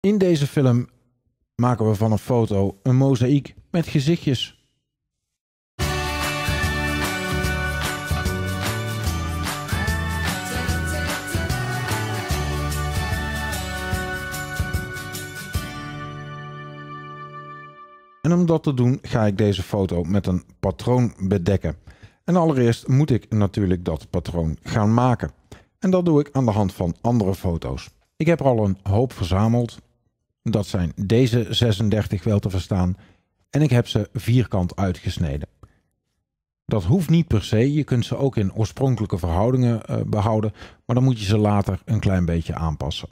In deze film maken we van een foto een mozaïek met gezichtjes. En om dat te doen ga ik deze foto met een patroon bedekken. En allereerst moet ik natuurlijk dat patroon gaan maken. En dat doe ik aan de hand van andere foto's. Ik heb er al een hoop verzameld, dat zijn deze 36 wel te verstaan. En ik heb ze vierkant uitgesneden. Dat hoeft niet per se. Je kunt ze ook in oorspronkelijke verhoudingen eh, behouden. Maar dan moet je ze later een klein beetje aanpassen.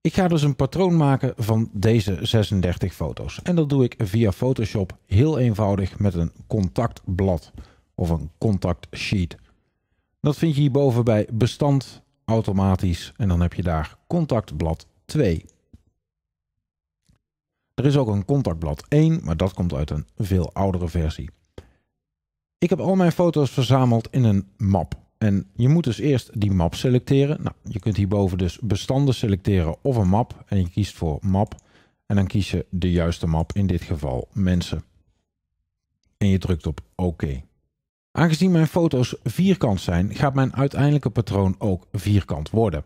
Ik ga dus een patroon maken van deze 36 foto's. En dat doe ik via Photoshop heel eenvoudig met een contactblad of een contactsheet. Dat vind je hierboven bij bestand automatisch en dan heb je daar contactblad 2. Er is ook een contactblad 1, maar dat komt uit een veel oudere versie. Ik heb al mijn foto's verzameld in een map. En je moet dus eerst die map selecteren. Nou, je kunt hierboven dus bestanden selecteren of een map. En je kiest voor map. En dan kies je de juiste map, in dit geval mensen. En je drukt op OK. Aangezien mijn foto's vierkant zijn, gaat mijn uiteindelijke patroon ook vierkant worden.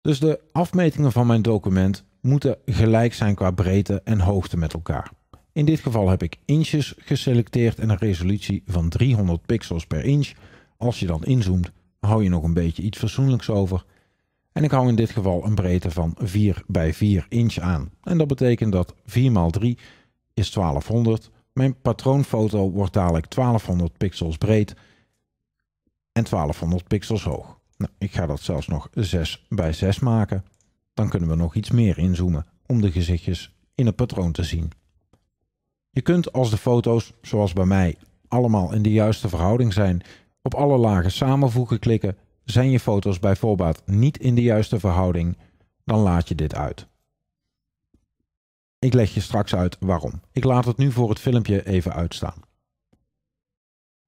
Dus de afmetingen van mijn document moeten gelijk zijn qua breedte en hoogte met elkaar. In dit geval heb ik inches geselecteerd en een resolutie van 300 pixels per inch. Als je dan inzoomt, hou je nog een beetje iets fatsoenlijks over. En ik hou in dit geval een breedte van 4 bij 4 inch aan. En dat betekent dat 4 x 3 is 1200. Mijn patroonfoto wordt dadelijk 1200 pixels breed en 1200 pixels hoog. Nou, ik ga dat zelfs nog 6 bij 6 maken. Dan kunnen we nog iets meer inzoomen om de gezichtjes in het patroon te zien. Je kunt als de foto's, zoals bij mij, allemaal in de juiste verhouding zijn, op alle lagen samenvoegen klikken, zijn je foto's bij voorbaat niet in de juiste verhouding, dan laat je dit uit. Ik leg je straks uit waarom. Ik laat het nu voor het filmpje even uitstaan.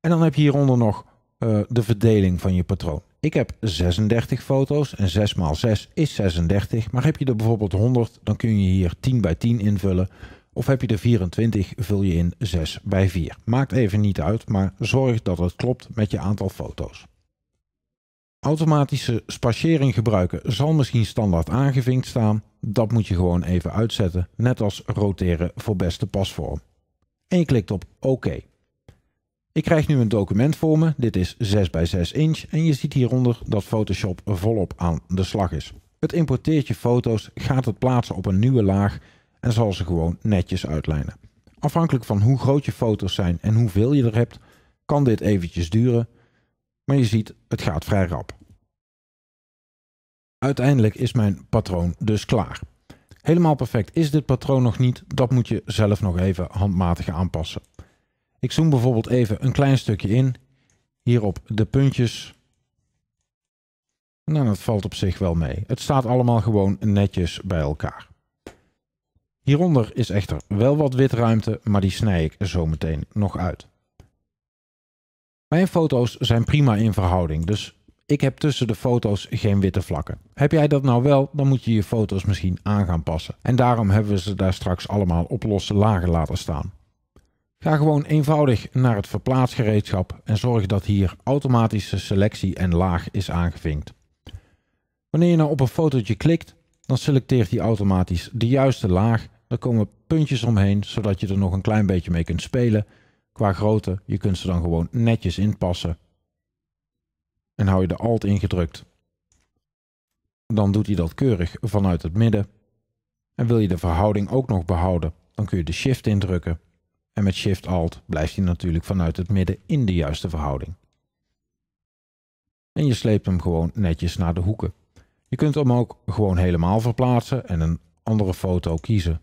En dan heb je hieronder nog eh, de verdeling van je patroon. Ik heb 36 foto's en 6 x 6 is 36. Maar heb je er bijvoorbeeld 100, dan kun je hier 10 bij 10 invullen. Of heb je er 24, vul je in 6 bij 4. Maakt even niet uit, maar zorg dat het klopt met je aantal foto's. Automatische spatiëring gebruiken zal misschien standaard aangevinkt staan. Dat moet je gewoon even uitzetten, net als roteren voor beste pasvorm. En je klikt op OK. Ik krijg nu een document voor me, dit is 6 bij 6 inch en je ziet hieronder dat Photoshop volop aan de slag is. Het importeert je foto's, gaat het plaatsen op een nieuwe laag en zal ze gewoon netjes uitlijnen. Afhankelijk van hoe groot je foto's zijn en hoeveel je er hebt, kan dit eventjes duren, maar je ziet het gaat vrij rap. Uiteindelijk is mijn patroon dus klaar. Helemaal perfect is dit patroon nog niet, dat moet je zelf nog even handmatig aanpassen. Ik zoom bijvoorbeeld even een klein stukje in. Hier op de puntjes. Nou, dat valt op zich wel mee. Het staat allemaal gewoon netjes bij elkaar. Hieronder is echter wel wat witruimte, maar die snij ik zo meteen nog uit. Mijn foto's zijn prima in verhouding, dus ik heb tussen de foto's geen witte vlakken. Heb jij dat nou wel, dan moet je je foto's misschien aan gaan passen. En daarom hebben we ze daar straks allemaal op losse lagen laten staan. Ga gewoon eenvoudig naar het verplaatsgereedschap en zorg dat hier automatische selectie en laag is aangevinkt. Wanneer je nou op een fotootje klikt, dan selecteert hij automatisch de juiste laag. Er komen puntjes omheen, zodat je er nog een klein beetje mee kunt spelen. Qua grootte, je kunt ze dan gewoon netjes inpassen. En hou je de Alt ingedrukt. Dan doet hij dat keurig vanuit het midden. En wil je de verhouding ook nog behouden, dan kun je de Shift indrukken. En met Shift-Alt blijft hij natuurlijk vanuit het midden in de juiste verhouding. En je sleept hem gewoon netjes naar de hoeken. Je kunt hem ook gewoon helemaal verplaatsen en een andere foto kiezen.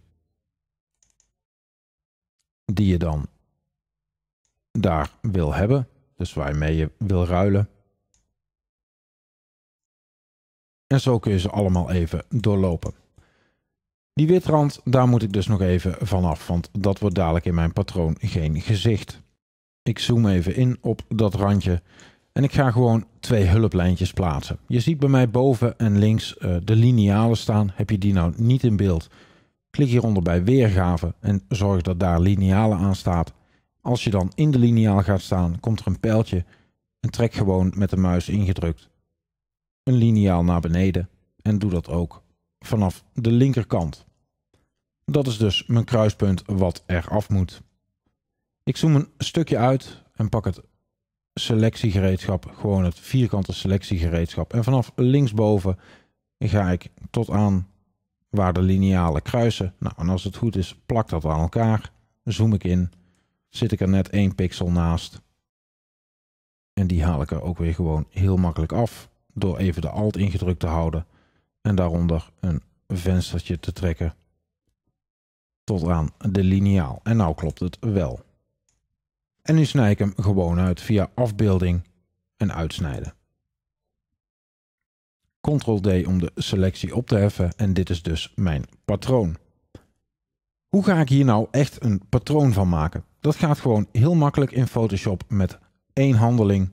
Die je dan daar wil hebben, dus waarmee je wil ruilen. En zo kun je ze allemaal even doorlopen. Die witrand, daar moet ik dus nog even vanaf, want dat wordt dadelijk in mijn patroon geen gezicht. Ik zoom even in op dat randje en ik ga gewoon twee hulplijntjes plaatsen. Je ziet bij mij boven en links eh, de linealen staan. Heb je die nou niet in beeld? Klik hieronder bij weergave en zorg dat daar linealen aan staat. Als je dan in de lineaal gaat staan, komt er een pijltje en trek gewoon met de muis ingedrukt een lineaal naar beneden en doe dat ook vanaf de linkerkant. Dat is dus mijn kruispunt wat er af moet. Ik zoom een stukje uit en pak het selectiegereedschap, gewoon het vierkante selectiegereedschap. En vanaf linksboven ga ik tot aan waar de linealen kruisen. Nou, en als het goed is, plak dat aan elkaar. Zoom ik in, zit ik er net één pixel naast. En die haal ik er ook weer gewoon heel makkelijk af door even de Alt ingedrukt te houden en daaronder een venstertje te trekken tot aan de liniaal. En nou klopt het wel. En nu snij ik hem gewoon uit via afbeelding en uitsnijden. Ctrl-D om de selectie op te heffen en dit is dus mijn patroon. Hoe ga ik hier nou echt een patroon van maken? Dat gaat gewoon heel makkelijk in Photoshop met één handeling.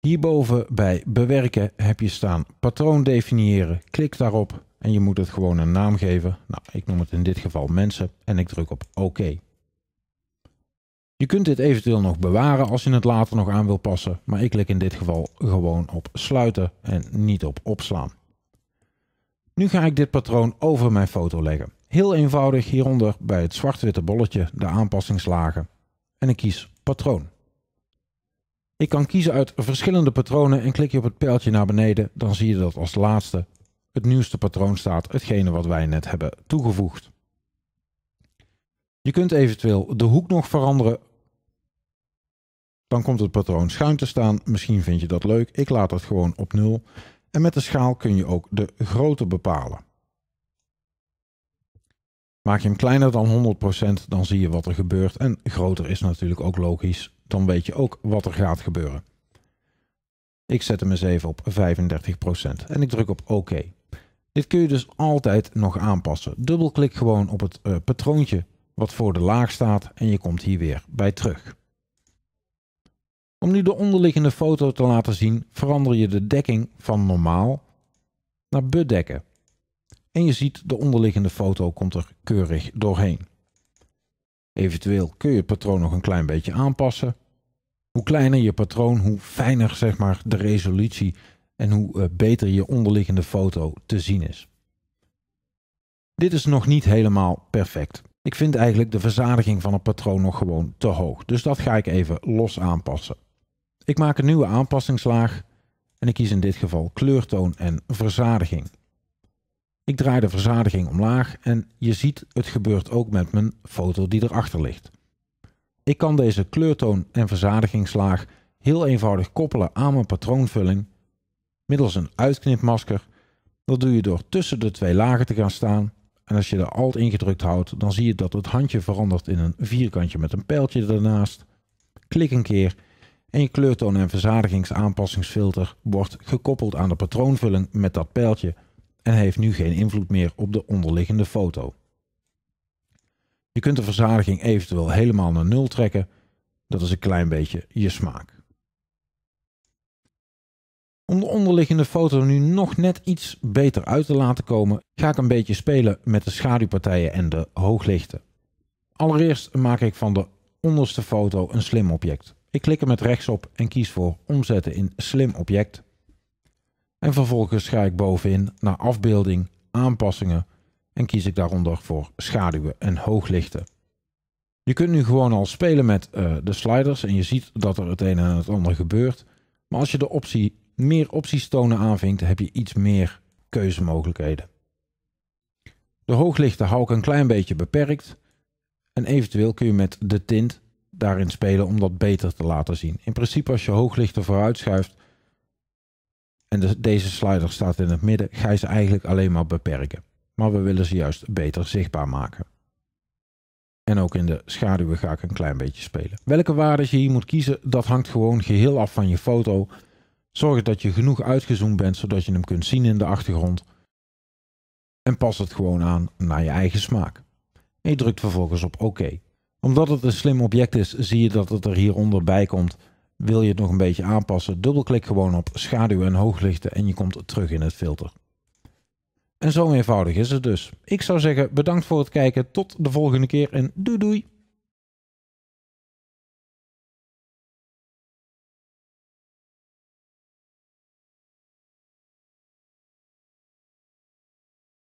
Hierboven bij bewerken heb je staan patroon definiëren. Klik daarop en je moet het gewoon een naam geven. Nou, ik noem het in dit geval mensen en ik druk op OK. Je kunt dit eventueel nog bewaren als je het later nog aan wil passen, maar ik klik in dit geval gewoon op sluiten en niet op opslaan. Nu ga ik dit patroon over mijn foto leggen. Heel eenvoudig hieronder bij het zwart-witte bolletje de aanpassingslagen en ik kies patroon. Ik kan kiezen uit verschillende patronen en klik je op het pijltje naar beneden, dan zie je dat als laatste het nieuwste patroon staat hetgene wat wij net hebben toegevoegd. Je kunt eventueel de hoek nog veranderen. Dan komt het patroon schuin te staan. Misschien vind je dat leuk. Ik laat het gewoon op 0. En met de schaal kun je ook de grootte bepalen. Maak je hem kleiner dan 100%, dan zie je wat er gebeurt. En groter is natuurlijk ook logisch. Dan weet je ook wat er gaat gebeuren. Ik zet hem eens even op 35% en ik druk op OK. Dit kun je dus altijd nog aanpassen. Dubbelklik gewoon op het eh, patroontje wat voor de laag staat en je komt hier weer bij terug. Om nu de onderliggende foto te laten zien, verander je de dekking van normaal naar bedekken. En je ziet de onderliggende foto komt er keurig doorheen. Eventueel kun je het patroon nog een klein beetje aanpassen. Hoe kleiner je patroon, hoe fijner zeg maar, de resolutie en hoe eh, beter je onderliggende foto te zien is. Dit is nog niet helemaal perfect. Ik vind eigenlijk de verzadiging van het patroon nog gewoon te hoog, dus dat ga ik even los aanpassen. Ik maak een nieuwe aanpassingslaag en ik kies in dit geval kleurtoon en verzadiging. Ik draai de verzadiging omlaag en je ziet het gebeurt ook met mijn foto die erachter ligt. Ik kan deze kleurtoon en verzadigingslaag heel eenvoudig koppelen aan mijn patroonvulling middels een uitknipmasker. Dat doe je door tussen de twee lagen te gaan staan. En als je de alt ingedrukt houdt, dan zie je dat het handje verandert in een vierkantje met een pijltje ernaast. Klik een keer en je kleurtoon- en verzadigingsaanpassingsfilter wordt gekoppeld aan de patroonvulling met dat pijltje en heeft nu geen invloed meer op de onderliggende foto. Je kunt de verzadiging eventueel helemaal naar nul trekken. Dat is een klein beetje je smaak. Om de onderliggende foto nu nog net iets beter uit te laten komen, ga ik een beetje spelen met de schaduwpartijen en de hooglichten. Allereerst maak ik van de onderste foto een slim object. Ik klik er met rechts op en kies voor omzetten in slim object. En vervolgens ga ik bovenin naar afbeelding, aanpassingen en kies ik daaronder voor schaduwen en hooglichten. Je kunt nu gewoon al spelen met eh, de sliders en je ziet dat er het een en het ander gebeurt. Maar als je de optie meer opties tonen aanvinkt, heb je iets meer keuzemogelijkheden. De hooglichten hou ik een klein beetje beperkt. En eventueel kun je met de tint daarin spelen om dat beter te laten zien. In principe als je hooglichten vooruit schuift en deze slider staat in het midden, ga je ze eigenlijk alleen maar beperken. Maar we willen ze juist beter zichtbaar maken. En ook in de schaduwen ga ik een klein beetje spelen. Welke waarden je hier moet kiezen, dat hangt gewoon geheel af van je foto Zorg dat je genoeg uitgezoomd bent zodat je hem kunt zien in de achtergrond. En pas het gewoon aan naar je eigen smaak. En je drukt vervolgens op OK. Omdat het een slim object is, zie je dat het er hieronder bij komt. Wil je het nog een beetje aanpassen, dubbelklik gewoon op schaduw en hooglichten en je komt terug in het filter. En zo eenvoudig is het dus. Ik zou zeggen bedankt voor het kijken, tot de volgende keer en doei doei!